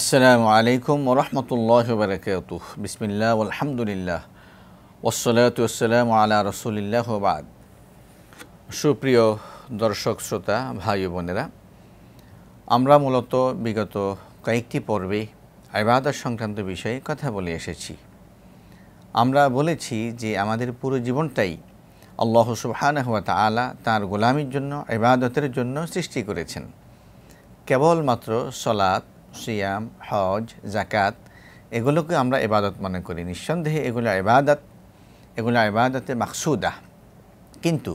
আসসালামু আলাইকুম ওরহমতুল্লাহ বারকাত বিসমিল্লা আলহামদুলিল্লাহ ওসলাতাম আলা রসুলিল্লাহ বাদ সুপ্রিয় দর্শক শ্রোতা ভাই বোনেরা আমরা মূলত বিগত কয়েকটি পর্বে আইবাদার সংক্রান্ত বিষয়ে কথা বলে এসেছি আমরা বলেছি যে আমাদের পুরো জীবনটাই আল্লাহ সুবহান হুয়া তালা তাঁর গোলামির জন্য ইবাদতের জন্য সৃষ্টি করেছেন কেবলমাত্র সলাত সিয়াম হজ জাকাত এগুলোকে আমরা এবাদত মনে করি নিঃসন্দেহে এগুলো এবাদত এগুলো এবাদতে মাকসুদা কিন্তু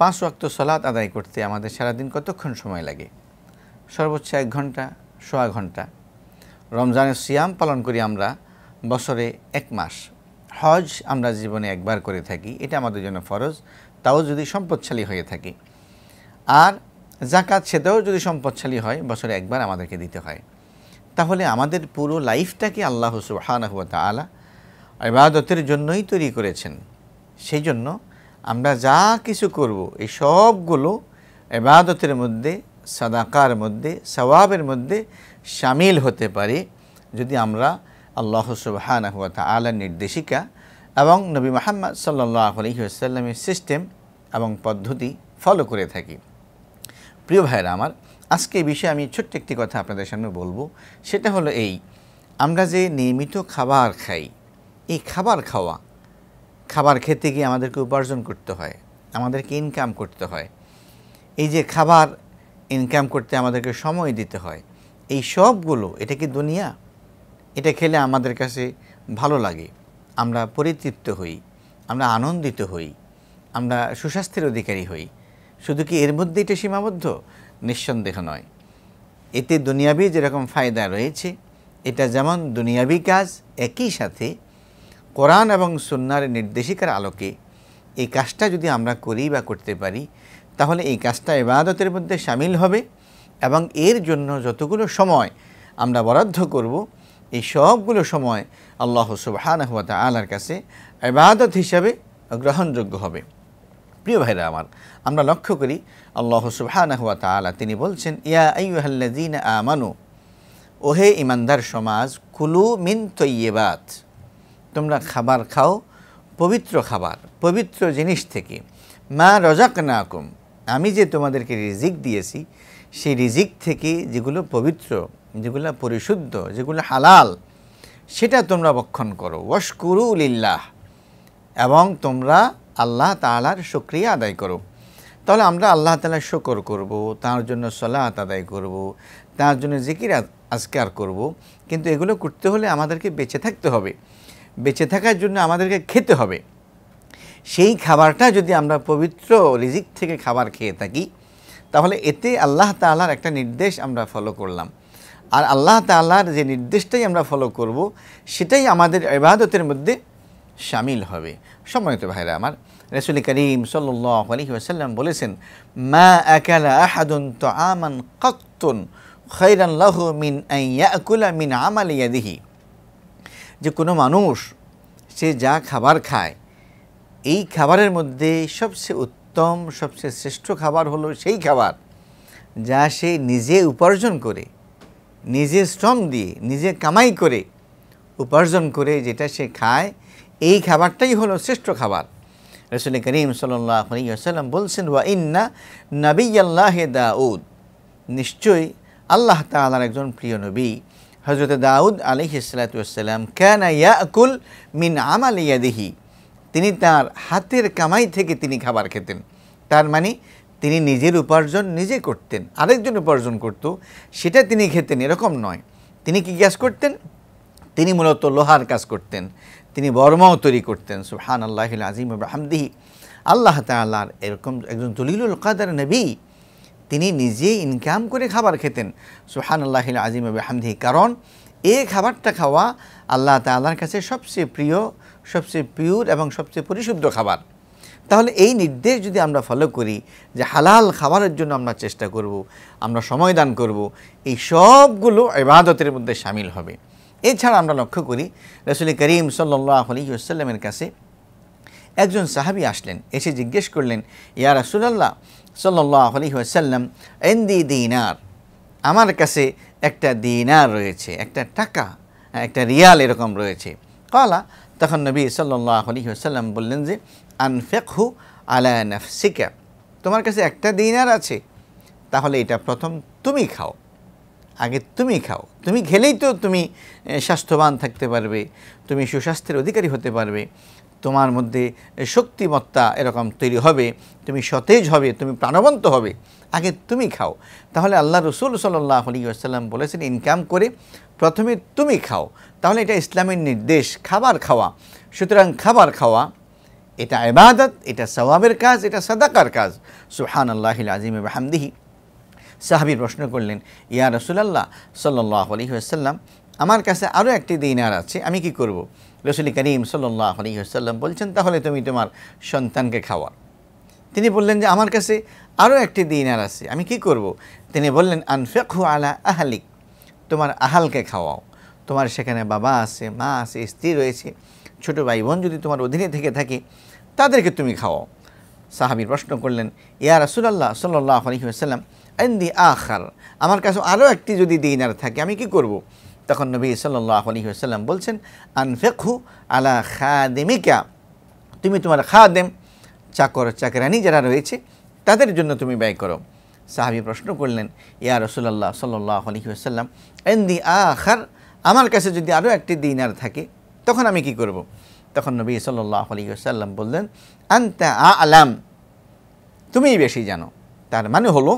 পাঁচ ওয়াক্ত সলাৎ আদায় করতে আমাদের সারাদিন কতক্ষণ সময় লাগে সর্বোচ্চ এক ঘন্টা সোয়া ঘন্টা রমজানের সিয়াম পালন করি আমরা বছরে এক মাস হজ আমরা জীবনে একবার করে থাকি এটা আমাদের জন্য ফরজ তাও যদি সম্পদশালী হয়ে থাকি আর জাকাত সেটাও যদি সম্পদশালী হয় বছরে একবার আমাদেরকে দিতে হয় তাহলে আমাদের পুরো লাইফটাকে আল্লাহ সুবাহানহুয়া তালা ইবাদতের জন্যই তৈরি করেছেন সেই জন্য আমরা যা কিছু করব এই সবগুলো এবাদতের মধ্যে সাদাকার মধ্যে সবাবের মধ্যে সামিল হতে পারে যদি আমরা আল্লাহ সুবাহানহুয়া তালার নির্দেশিকা এবং নবী মোহাম্মদ সাল্লাহ আলহিহাসাল্লামের সিস্টেম এবং পদ্ধতি ফলো করে থাকি প্রিয় ভাইরা আমার আজকে এই বিষয়ে আমি ছোট্ট একটি কথা আপনাদের সামনে বলবো সেটা হলো এই আমরা যে নিয়মিত খাবার খাই এই খাবার খাওয়া খাবার খেতে গিয়ে আমাদেরকে উপার্জন করতে হয় আমাদেরকে ইনকাম করতে হয় এই যে খাবার ইনকাম করতে আমাদেরকে সময় দিতে হয় এই সবগুলো এটা কি দুনিয়া এটা খেলে আমাদের কাছে ভালো লাগে আমরা পরিতৃপ্ত হই আমরা আনন্দিত হই আমরা সুস্বাস্থ্যের অধিকারী হই শুধু কি এর মধ্যে এটা সীমাবদ্ধ নিঃসন্দেহ নয় এতে দুনিয়াবি যেরকম ফায়দা রয়েছে এটা যেমন দুনিয়াবি কাজ একই সাথে কোরআন এবং সুন্নার নির্দেশিকার আলোকে এই কাজটা যদি আমরা করি বা করতে পারি তাহলে এই কাজটা ইবাদতের মধ্যে সামিল হবে এবং এর জন্য যতগুলো সময় আমরা বরাদ্দ করব এই সবগুলো সময় আল্লাহ সুবাহান আলার কাছে ইবাদত হিসাবে গ্রহণযোগ্য হবে প্রিয় ভাইরা আমার আমরা লক্ষ্য করি আল্লাহ সুবাহ তিনি বলছেন ইয়া আইহাল্লাদিন আমানু ওহে ইমানদার সমাজ কুলু মিন তৈবাত তোমরা খাবার খাও পবিত্র খাবার পবিত্র জিনিস থেকে মা রজাক নাকুম আমি যে তোমাদেরকে রিজিক দিয়েছি সেই রিজিক থেকে যেগুলো পবিত্র যেগুলো পরিশুদ্ধ যেগুলো হালাল সেটা তোমরা বক্ষণ করো ওয়াশকুরু লিল্লাহ এবং তোমরা আল্লাহ তালার সক্রিয়া আদায় করো তাহলে আমরা আল্লাহ তালার শকর করব তার জন্য সলাত আদায় করব তার জন্য জিকির আজকার করব কিন্তু এগুলো করতে হলে আমাদেরকে বেঁচে থাকতে হবে বেঁচে থাকার জন্য আমাদেরকে খেতে হবে সেই খাবারটা যদি আমরা পবিত্র রিজিক থেকে খাবার খেয়ে থাকি তাহলে এতে আল্লাহ তালার একটা নির্দেশ আমরা ফলো করলাম আর আল্লাহ তাল্লাহার যে নির্দেশটাই আমরা ফলো করব সেটাই আমাদের ইবাদতের মধ্যে সামিল হবে সম্মানিত ভাইরা আমার রসুল করিম সাল্লাহ বলেছেন মা আকালা আহাদুন তো আমান কত্তুন খৈরান মিন আকুলা মিন আমাল ইয়াদিহি যে কোনো মানুষ সে যা খাবার খায় এই খাবারের মধ্যে সবচেয়ে উত্তম সবচেয়ে শ্রেষ্ঠ খাবার হলো সেই খাবার যা সে নিজে উপার্জন করে নিজে শ্রম দিয়ে নিজে কামাই করে উপার্জন করে যেটা সে খায় এই খাবারটাই হলো শ্রেষ্ঠ খাবার রসুল করিম সাল্লাম বলছেন ওয়া ইন্না নবীল্লাহে দাউদ নিশ্চয়ই আল্লাহ তালার একজন প্রিয় নবী হজরত দাউদ আলি ইসালাতাম ক্যান ইয়াকুল মিন আমাল ইয়াদিহি তিনি তার হাতের কামাই থেকে তিনি খাবার খেতেন তার মানে তিনি নিজের উপার্জন নিজে করতেন আরেকজন উপার্জন করত সেটা তিনি খেতেন এরকম নয় তিনি কি গ্যাস করতেন তিনি মূলত লোহার কাজ করতেন তিনি বর্মাও তৈরি করতেন সুহান আল্লাহ আজিম হামদিহি আল্লাহ তাল্লাহার এরকম একজন জলিলুল কাদার নবী তিনি নিজে ইনকাম করে খাবার খেতেন সুহান আল্লাহ আজিম হামদিহি কারণ এ খাবারটা খাওয়া আল্লাহ তাল্লাহার কাছে সবচেয়ে প্রিয় সবচেয়ে পিওর এবং সবচেয়ে পরিশুদ্ধ খাবার তাহলে এই নির্দেশ যদি আমরা ফলো করি যে হালাল খাবারের জন্য আমরা চেষ্টা করব আমরা সময় দান করব এই সবগুলো এবাদতের মধ্যে সামিল হবে এছাড়া আমরা লক্ষ্য করি রসুল করিম সাল্লাহ আলহিউসাল্লামের কাছে একজন সাহাবি আসলেন এসে জিজ্ঞেস করলেন ইয়া রসুল্লাহ সাল্লাহ আলহিউসাল্লাম এন্দি দিনার আমার কাছে একটা দিনার রয়েছে একটা টাকা একটা রিয়াল এরকম রয়েছে কলা তখন নবী সাল্লাহ আলহিউসাল্লাম বললেন যে আনফেকহু আলা নফসিকা তোমার কাছে একটা দিনার আছে তাহলে এটা প্রথম তুমি খাও আগে তুমি খাও তুমি খেলেই তো তুমি স্বাস্থ্যবান থাকতে পারবে তুমি সুস্বাস্থ্যের অধিকারী হতে পারবে তোমার মধ্যে শক্তিমত্তা এরকম তৈরি হবে তুমি সতেজ হবে তুমি প্রাণবন্ত হবে আগে তুমি খাও তাহলে আল্লাহ রসুল সাল্লাহ আলী আসসালাম বলেছেন ইনকাম করে প্রথমে তুমি খাও তাহলে এটা ইসলামের নির্দেশ খাবার খাওয়া সুতরাং খাবার খাওয়া এটা এবাদত এটা সবাবের কাজ এটা সাদাকার কাজ সুহান আল্লাহ আজিম হামদিহি সাহাবি প্রশ্ন করলেন ইয়া রসুলাল্লাহ সাল্লাহ আলী হাসাল্লাম আমার কাছে আরও একটি দিনার আছে আমি কি করব। রসুল করিম সাল্লাহ আলী হাসাল্লাম বলছেন তাহলে তুমি তোমার সন্তানকে খাওয়ার তিনি বললেন যে আমার কাছে আরও একটি দিনার আছে আমি কি করব। তিনি বললেন আনফেকু আলা আহালিক তোমার আহালকে খাওয়াও তোমার সেখানে বাবা আছে মা আছে স্ত্রী রয়েছে ছোটো ভাই বোন যদি তোমার অধীনে থেকে থাকে তাদেরকে তুমি খাওয়াও সাহাবি প্রশ্ন করলেন ইয়া রাসুলাল্লাহ সাল্লাহ আলহিহাসাল্লাম আন্দি আখার আমার কাছে আরও একটি যদি দিনার থাকে আমি কি করব। তখন নবী সাল্লাহ আলহিহাসাল্লাম বলছেন আনফেকহু আলা খাদেমিকা তুমি তোমার খাদেম চাকর চাকরানি যারা রয়েছে তাদের জন্য তুমি ব্যয় করো সাহাবি প্রশ্ন করলেন ইয়া রসুল্লাহ সাল্লাহ আলহিহাসাল্লাম এন্দি আখার আমার কাছে যদি আরও একটি দিনার থাকে তখন আমি কি করব। তখন নবী সাল্লাহ আলহিহাসাল্লাম বললেন আন্তা আলাম তুমিই বেশি জানো তার মানে হলো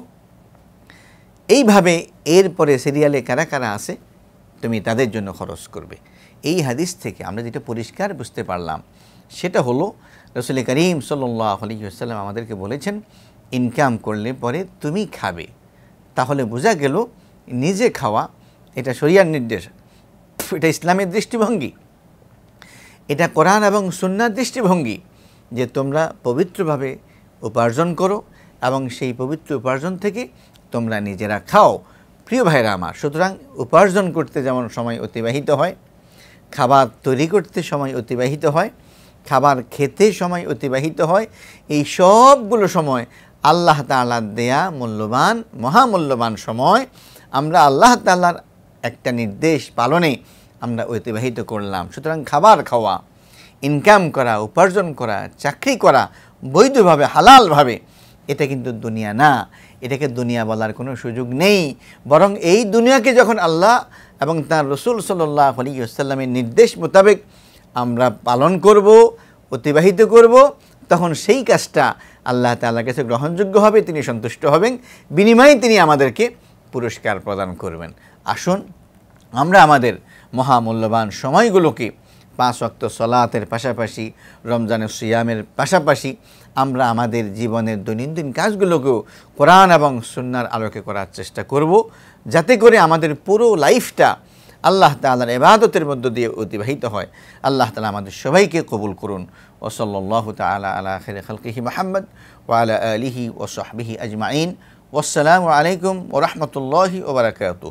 এইভাবে এরপরে সিরিয়ালে কারা কারা আসে তুমি তাদের জন্য খরচ করবে এই হাদিস থেকে আমরা যেটা পরিষ্কার বুঝতে পারলাম সেটা হলো রসুল করিম সাল্লাহ আলিহাসাল্লাম আমাদেরকে বলেছেন ইনকাম করলে পরে তুমি খাবে তাহলে বোঝা গেল নিজে খাওয়া এটা শরিয়ার নির্দেশ এটা ইসলামের দৃষ্টিভঙ্গি এটা কোরআন এবং সুন্নার দৃষ্টিভঙ্গি যে তোমরা পবিত্রভাবে উপার্জন করো এবং সেই পবিত্র উপার্জন থেকে তোমরা নিজেরা খাও প্রিয় ভাইরা আমার সুতরাং উপার্জন করতে যেমন সময় অতিবাহিত হয় খাবার তৈরি করতে সময় অতিবাহিত হয় খাবার খেতে সময় অতিবাহিত হয় এই সবগুলো সময় আল্লাহ তালার দেয়া মূল্যবান মহামূল্যবান সময় আমরা আল্লাহ তাল্লার একটা নির্দেশ পালনে আমরা অতিবাহিত করলাম সুতরাং খাবার খাওয়া ইনকাম করা উপার্জন করা চাকরি করা বৈধভাবে হালালভাবে এটা কিন্তু দুনিয়া না এটাকে দুনিয়া বলার কোনো সুযোগ নেই বরং এই দুনিয়াকে যখন আল্লাহ এবং তার রসুল সাল্লাহ আলী আসসালামের নির্দেশ মোতাবেক আমরা পালন করব অতিবাহিত করব তখন সেই কাজটা আল্লাহ তাল্লাহ কাছে গ্রহণযোগ্য হবে তিনি সন্তুষ্ট হবেন বিনিময়ে তিনি আমাদেরকে পুরস্কার প্রদান করবেন আসুন আমরা আমাদের মহামূল্যবান সময়গুলোকে পাঁচ অক্ত সলাতের পাশাপাশি রমজানের সিয়ামের পাশাপাশি আমরা আমাদের জীবনের দৈনন্দিন কাজগুলোকেও কোরআন এবং সুন্নার আলোকে করার চেষ্টা করব যাতে করে আমাদের পুরো লাইফটা আল্লাহ তালার এবাদতের মধ্য দিয়ে অতিবাহিত হয় আল্লাহ তালা আমাদের সবাইকে কবুল করুন ওসল্লাহ তালা আলা খের খালকিহি মাহমদ ওয়ালা আলিহি ও সাহবিহি আজমাইন ওসসালামু আলাইকুম রহমতুল্লাহি ওবরাকাত